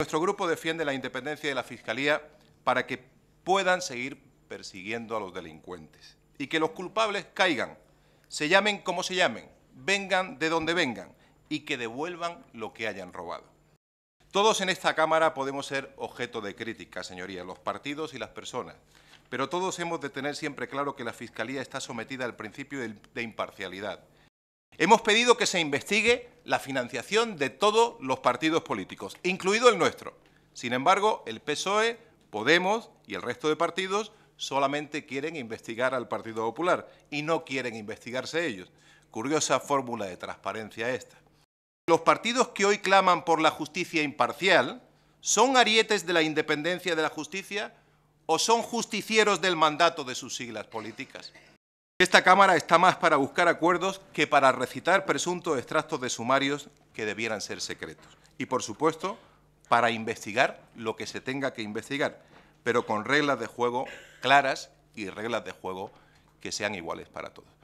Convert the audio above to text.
Nuestro grupo defiende la independencia de la Fiscalía para que puedan seguir persiguiendo a los delincuentes y que los culpables caigan, se llamen como se llamen, vengan de donde vengan y que devuelvan lo que hayan robado. Todos en esta Cámara podemos ser objeto de crítica, señorías, los partidos y las personas, pero todos hemos de tener siempre claro que la Fiscalía está sometida al principio de imparcialidad Hemos pedido que se investigue la financiación de todos los partidos políticos, incluido el nuestro. Sin embargo, el PSOE, Podemos y el resto de partidos solamente quieren investigar al Partido Popular y no quieren investigarse ellos. Curiosa fórmula de transparencia esta. Los partidos que hoy claman por la justicia imparcial son arietes de la independencia de la justicia o son justicieros del mandato de sus siglas políticas. Esta Cámara está más para buscar acuerdos que para recitar presuntos extractos de sumarios que debieran ser secretos. Y, por supuesto, para investigar lo que se tenga que investigar, pero con reglas de juego claras y reglas de juego que sean iguales para todos.